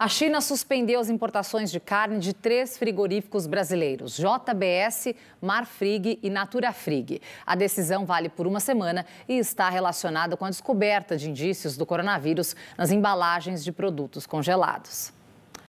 A China suspendeu as importações de carne de três frigoríficos brasileiros, JBS, Marfrig e Naturafrig. A decisão vale por uma semana e está relacionada com a descoberta de indícios do coronavírus nas embalagens de produtos congelados.